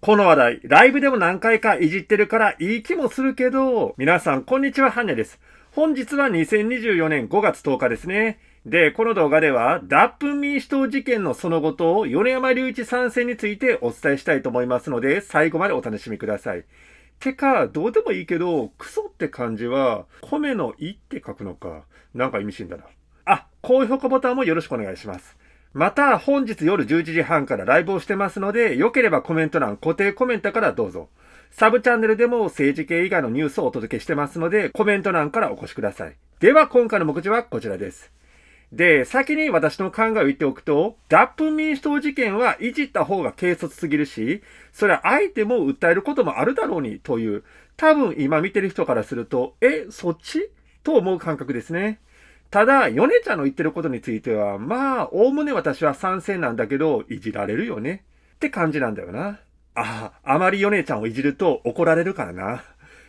この話題、ライブでも何回かいじってるからいい気もするけど、皆さん、こんにちは、ハンニャです。本日は2024年5月10日ですね。で、この動画では、脱粉民主党事件のその後と、米山隆一参戦についてお伝えしたいと思いますので、最後までお楽しみください。てか、どうでもいいけど、クソって感じは、米のいって書くのか。なんか意味深だな。あ、高評価ボタンもよろしくお願いします。また本日夜11時半からライブをしてますので、良ければコメント欄、固定コメントからどうぞ。サブチャンネルでも政治系以外のニュースをお届けしてますので、コメント欄からお越しください。では今回の目次はこちらです。で、先に私の考えを言っておくと、脱粉民主党事件はいじった方が軽率すぎるし、それは相手も訴えることもあるだろうにという、多分今見てる人からすると、え、そっちと思う感覚ですね。ただ、ヨネちゃんの言ってることについては、まあ、おおむね私は賛成なんだけど、いじられるよね。って感じなんだよな。ああ、あまりヨネちゃんをいじると怒られるからな。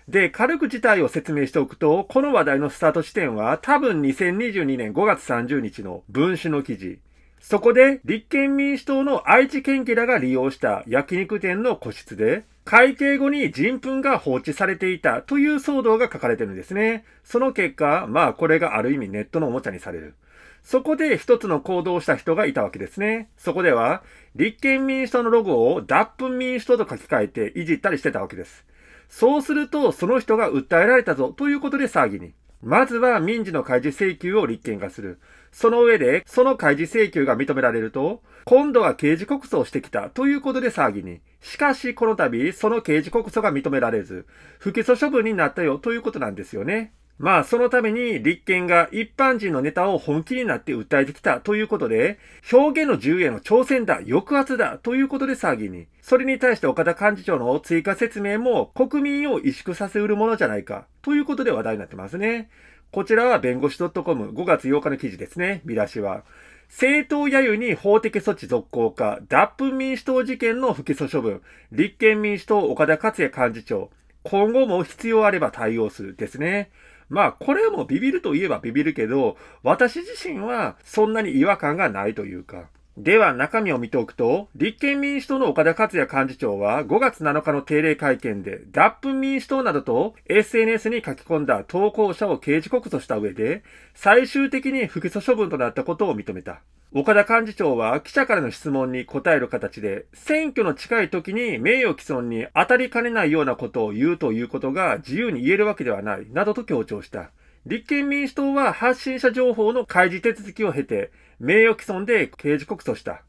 で、軽く事態を説明しておくと、この話題のスタート地点は多分2022年5月30日の文春の記事。そこで立憲民主党の愛知県議らが利用した焼肉店の個室で、会計後に人糞が放置されていたという騒動が書かれてるんですね。その結果、まあこれがある意味ネットのおもちゃにされる。そこで一つの行動をした人がいたわけですね。そこでは、立憲民主党のロゴを脱糞民主党と書き換えていじったりしてたわけです。そうすると、その人が訴えられたぞということで騒ぎに。まずは民事の開示請求を立憲化する。その上で、その開示請求が認められると、今度は刑事告訴をしてきたということで騒ぎに。しかし、この度、その刑事告訴が認められず、不起訴処分になったよということなんですよね。まあ、そのために立憲が一般人のネタを本気になって訴えてきたということで、表現の自由への挑戦だ、抑圧だということで騒ぎに、それに対して岡田幹事長の追加説明も国民を萎縮させうるものじゃないかということで話題になってますね。こちらは弁護士 .com、5月8日の記事ですね、見出しは。政党揶揄に法的措置続行か、脱粉民主党事件の不起訴処分、立憲民主党岡田克也幹事長、今後も必要あれば対応するですね。まあ、これもビビるといえばビビるけど、私自身はそんなに違和感がないというか。では中身を見ておくと、立憲民主党の岡田克也幹事長は5月7日の定例会見で、脱粉民主党などと SNS に書き込んだ投稿者を刑事告訴した上で、最終的に不起訴処分となったことを認めた。岡田幹事長は記者からの質問に答える形で、選挙の近い時に名誉毀損に当たりかねないようなことを言うということが自由に言えるわけではない、などと強調した。立憲民主党は発信者情報の開示手続きを経て、名誉毀損で刑事告訴した。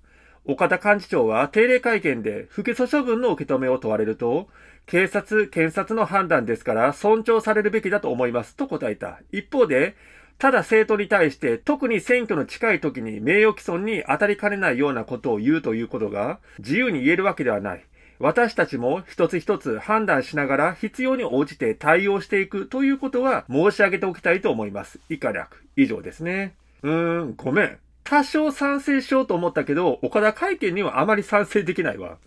岡田幹事長は定例会見で不起訴処分の受け止めを問われると、警察、検察の判断ですから尊重されるべきだと思いますと答えた。一方で、ただ政党に対して特に選挙の近い時に名誉毀損に当たりかねないようなことを言うということが自由に言えるわけではない。私たちも一つ一つ判断しながら必要に応じて対応していくということは申し上げておきたいと思います。以下略。以上ですね。うーん、ごめん。多少賛成しようと思ったけど、岡田会見にはあまり賛成できないわ。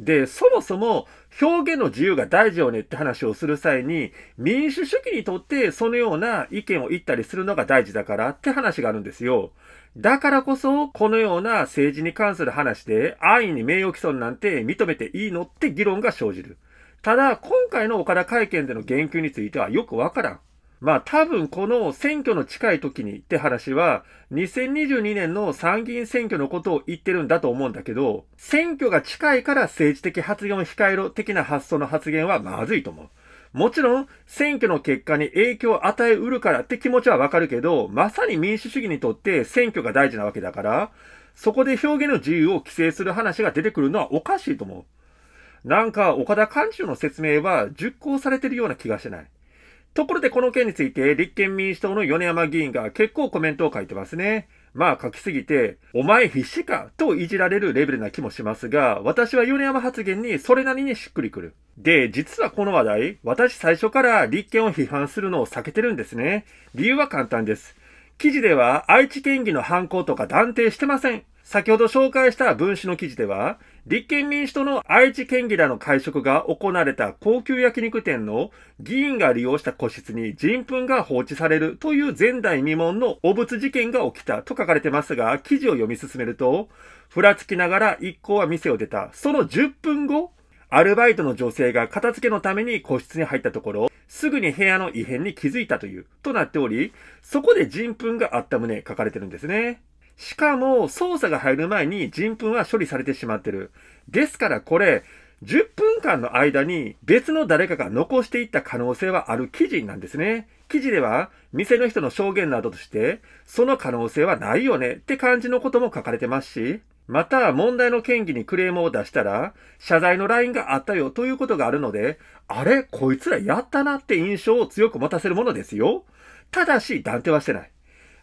で、そもそも表現の自由が大事よねって話をする際に、民主主義にとってそのような意見を言ったりするのが大事だからって話があるんですよ。だからこそ、このような政治に関する話で、安易に名誉毀損なんて認めていいのって議論が生じる。ただ、今回の岡田会見での言及についてはよくわからん。まあ多分この選挙の近い時にって話は、2022年の参議院選挙のことを言ってるんだと思うんだけど、選挙が近いから政治的発言を控えろ的な発想の発言はまずいと思う。もちろん、選挙の結果に影響を与えうるからって気持ちはわかるけど、まさに民主主義にとって選挙が大事なわけだから、そこで表現の自由を規制する話が出てくるのはおかしいと思う。なんか、岡田幹事長の説明は、熟考されてるような気がしない。ところでこの件について立憲民主党の米山議員が結構コメントを書いてますね。まあ書きすぎて、お前必死かといじられるレベルな気もしますが、私は米山発言にそれなりにしっくりくる。で、実はこの話題、私最初から立憲を批判するのを避けてるんですね。理由は簡単です。記事では愛知県議の犯行とか断定してません。先ほど紹介した分子の記事では、立憲民主党の愛知県議らの会食が行われた高級焼肉店の議員が利用した個室に人糞が放置されるという前代未聞の汚物事件が起きたと書かれてますが、記事を読み進めると、ふらつきながら一行は店を出た。その10分後、アルバイトの女性が片付けのために個室に入ったところ、すぐに部屋の異変に気づいたという、となっており、そこで人糞があった旨書かれてるんですね。しかも、操作が入る前に人糞は処理されてしまってる。ですからこれ、10分間の間に別の誰かが残していった可能性はある記事なんですね。記事では、店の人の証言などとして、その可能性はないよねって感じのことも書かれてますし、また問題の権議にクレームを出したら、謝罪のラインがあったよということがあるので、あれこいつらやったなって印象を強く持たせるものですよ。ただし、断定はしてない。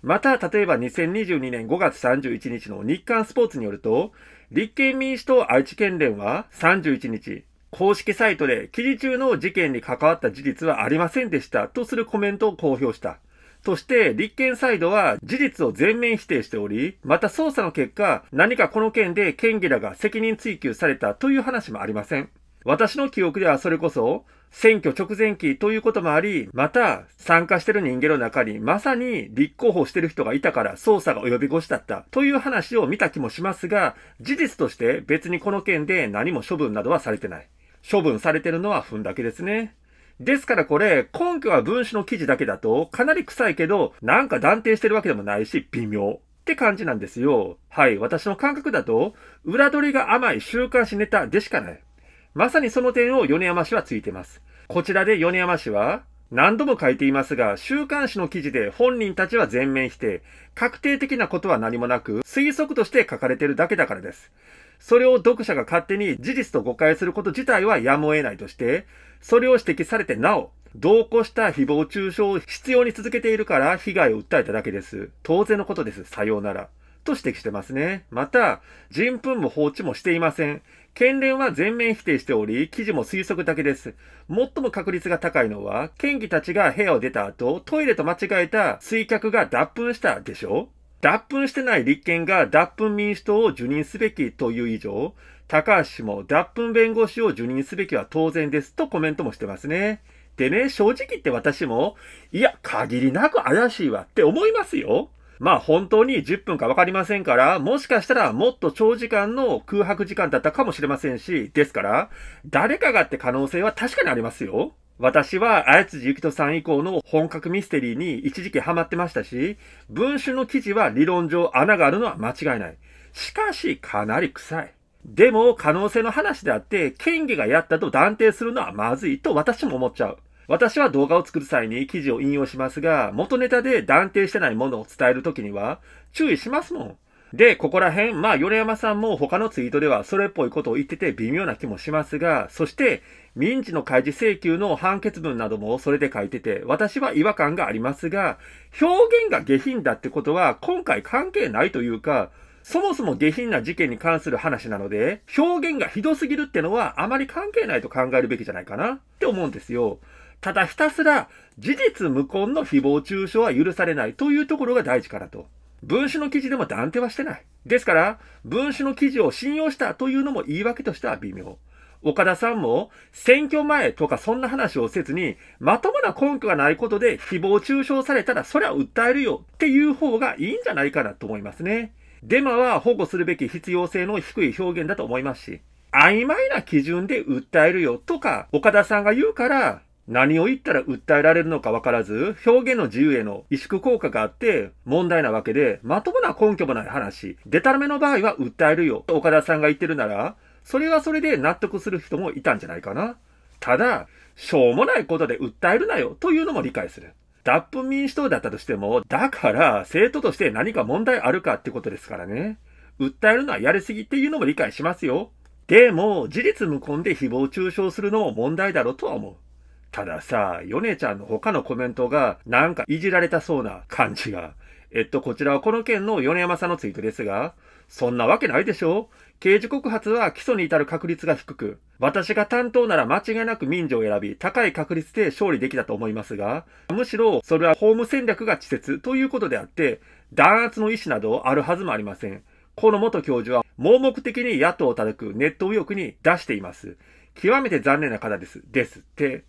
また、例えば2022年5月31日の日刊スポーツによると、立憲民主党愛知県連は31日、公式サイトで記事中の事件に関わった事実はありませんでしたとするコメントを公表した。そして、立憲サイドは事実を全面否定しており、また捜査の結果、何かこの件で県議らが責任追及されたという話もありません。私の記憶ではそれこそ、選挙直前期ということもあり、また参加してる人間の中にまさに立候補してる人がいたから捜査が及び腰だったという話を見た気もしますが、事実として別にこの件で何も処分などはされてない。処分されてるのは踏んだけですね。ですからこれ、根拠は文書の記事だけだとかなり臭いけど、なんか断定してるわけでもないし微妙。って感じなんですよ。はい。私の感覚だと、裏取りが甘い週刊誌ネタでしかない。まさにその点を米山氏はついてます。こちらで米山氏は、何度も書いていますが、週刊誌の記事で本人たちは全面否定、確定的なことは何もなく、推測として書かれてるだけだからです。それを読者が勝手に事実と誤解すること自体はやむを得ないとして、それを指摘されてなお、同行した誹謗中傷を必要に続けているから被害を訴えただけです。当然のことです。さようなら。と指摘してますね。また、人糞も放置もしていません。県連は全面否定しており、記事も推測だけです。最も確率が高いのは、県議たちが部屋を出た後、トイレと間違えた水客が脱粉したでしょ脱粉してない立憲が脱粉民主党を受任すべきという以上、高橋氏も脱粉弁護士を受任すべきは当然ですとコメントもしてますね。でね、正直言って私も、いや、限りなく怪しいわって思いますよ。まあ本当に10分かわかりませんから、もしかしたらもっと長時間の空白時間だったかもしれませんし、ですから、誰かがって可能性は確かにありますよ。私は、あやつじゆきとさん以降の本格ミステリーに一時期ハマってましたし、文春の記事は理論上穴があるのは間違いない。しかし、かなり臭い。でも、可能性の話であって、県議がやったと断定するのはまずいと私も思っちゃう。私は動画を作る際に記事を引用しますが、元ネタで断定してないものを伝えるときには注意しますもん。で、ここら辺、まあ、米山さんも他のツイートではそれっぽいことを言ってて微妙な気もしますが、そして、民事の開示請求の判決文などもそれで書いてて、私は違和感がありますが、表現が下品だってことは今回関係ないというか、そもそも下品な事件に関する話なので、表現がひどすぎるってのはあまり関係ないと考えるべきじゃないかなって思うんですよ。ただひたすら事実無根の誹謗中傷は許されないというところが大事からと。文書の記事でも断定はしてない。ですから、文書の記事を信用したというのも言い訳としては微妙。岡田さんも選挙前とかそんな話をせずに、まともな根拠がないことで誹謗中傷されたらそれは訴えるよっていう方がいいんじゃないかなと思いますね。デマは保護するべき必要性の低い表現だと思いますし、曖昧な基準で訴えるよとか岡田さんが言うから、何を言ったら訴えられるのかわからず、表現の自由への萎縮効果があって問題なわけで、まともな根拠もない話。デタラメの場合は訴えるよ。岡田さんが言ってるなら、それはそれで納得する人もいたんじゃないかな。ただ、しょうもないことで訴えるなよというのも理解する。脱粉民主党だったとしても、だから生徒として何か問題あるかってことですからね。訴えるのはやりすぎっていうのも理解しますよ。でも、事実無根で誹謗中傷するのも問題だろうとは思う。たださ、ヨネちゃんの他のコメントがなんかいじられたそうな感じが。えっと、こちらはこの件の米山さんのツイートですが、そんなわけないでしょ刑事告発は基礎に至る確率が低く、私が担当なら間違いなく民事を選び、高い確率で勝利できたと思いますが、むしろそれは法務戦略が稚拙ということであって、弾圧の意思などあるはずもありません。この元教授は盲目的に野党を叩くネット右翼に出しています。極めて残念な方です。ですって。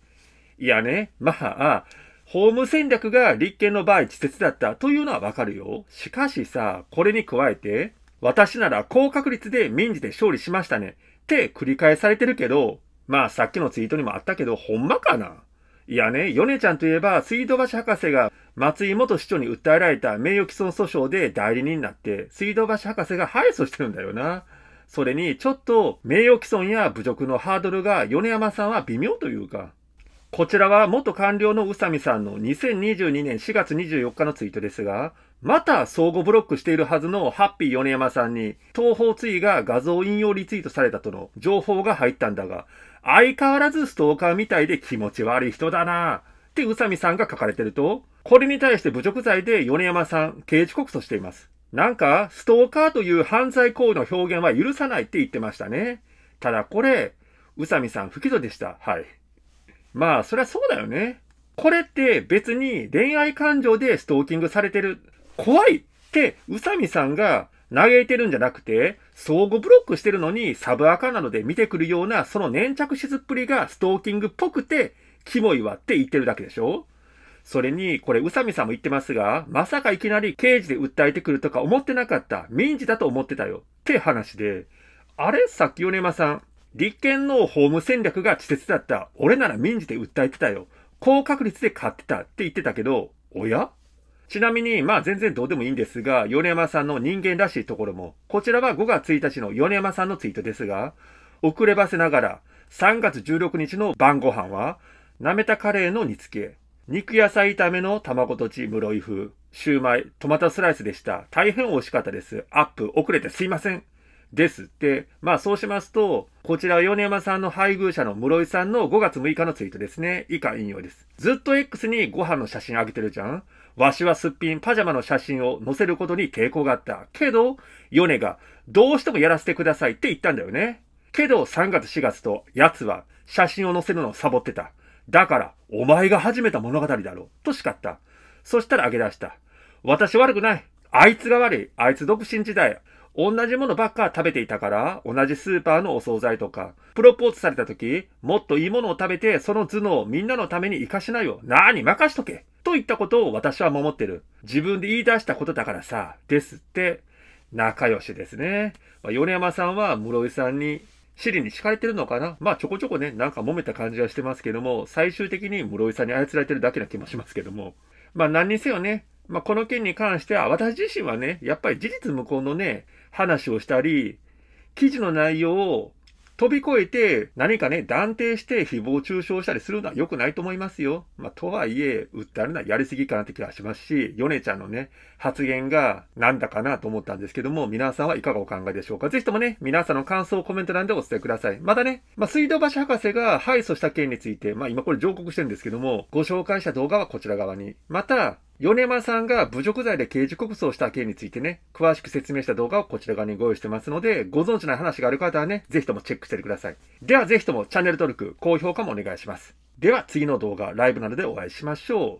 いやね、まあ、あ、法務戦略が立憲の場合稚拙だったというのはわかるよ。しかしさ、これに加えて、私なら高確率で民事で勝利しましたね。って繰り返されてるけど、まあさっきのツイートにもあったけど、ほんまかないやね、ヨネちゃんといえば、水道橋博士が松井元市長に訴えられた名誉毀損訴訟で代理人になって、水道橋博士が敗訴してるんだよな。それに、ちょっと名誉毀損や侮辱のハードルが米山さんは微妙というか、こちらは元官僚の宇佐美さんの2022年4月24日のツイートですが、また相互ブロックしているはずのハッピー米山さんに、東方ツイが画像引用リツイートされたとの情報が入ったんだが、相変わらずストーカーみたいで気持ち悪い人だなって宇佐美さんが書かれてると、これに対して侮辱罪で米山さん刑事告訴しています。なんか、ストーカーという犯罪行為の表現は許さないって言ってましたね。ただこれ、宇佐美さん不起訴でした。はい。まあ、そりゃそうだよね。これって別に恋愛感情でストーキングされてる。怖いって宇佐美さんが嘆いてるんじゃなくて、相互ブロックしてるのにサブアカなので見てくるようなその粘着しずっぷりがストーキングっぽくて、キモいわって言ってるだけでしょそれに、これ宇佐美さんも言ってますが、まさかいきなり刑事で訴えてくるとか思ってなかった。民事だと思ってたよ。って話で、あれさっき米山さん、立憲の法務戦略が稚拙だった。俺なら民事で訴えてたよ。高確率で勝ってたって言ってたけど、おやちなみに、まあ全然どうでもいいんですが、米山さんの人間らしいところも、こちらは5月1日の米山さんのツイートですが、遅ればせながら、3月16日の晩ご飯は、舐めたカレーの煮付け、肉野菜炒めの卵とち室井風、シューマイ、トマトスライスでした。大変美味しかったです。アップ遅れてすいません。ですって、まあそうしますと、こちらは米山さんの配偶者の室井さんの5月6日のツイートですね。以下引用です。ずっと X にご飯の写真あげてるじゃんわしはすっぴんパジャマの写真を載せることに抵抗があった。けど、米がどうしてもやらせてくださいって言ったんだよね。けど3月4月と奴は写真を載せるのをサボってた。だから、お前が始めた物語だろ。と叱った。そしたらあげ出した。私悪くない。あいつが悪い。あいつ独身時代。同じものばっか食べていたから、同じスーパーのお惣菜とか、プロポーズされた時、もっといいものを食べて、その頭脳をみんなのために活かしなよ。なーに任しとけ。といったことを私は守ってる。自分で言い出したことだからさ、ですって、仲良しですね。まあ、米山さんは室井さんに、尻に敷かれてるのかなまあちょこちょこね、なんか揉めた感じはしてますけども、最終的に室井さんに操られてるだけな気もしますけども。まあ何にせよね、まあ、この件に関しては、私自身はね、やっぱり事実無根のね、話をしたり、記事の内容を飛び越えて何かね、断定して誹謗中傷したりするのは良くないと思いますよ。まあ、とはいえ、訴えるのはやりすぎかなって気がしますし、ヨネちゃんのね、発言がなんだかなと思ったんですけども、皆さんはいかがお考えでしょうかぜひともね、皆さんの感想をコメント欄でお伝えください。またね、まあ、水道橋博士が敗訴した件について、まあ、今これ上告してるんですけども、ご紹介した動画はこちら側に。また、米間さんが侮辱罪で刑事告訴をした件についてね、詳しく説明した動画をこちら側にご用意してますので、ご存知ない話がある方はね、ぜひともチェックしてください。ではぜひともチャンネル登録、高評価もお願いします。では次の動画、ライブなどでお会いしましょう。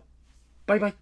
バイバイ。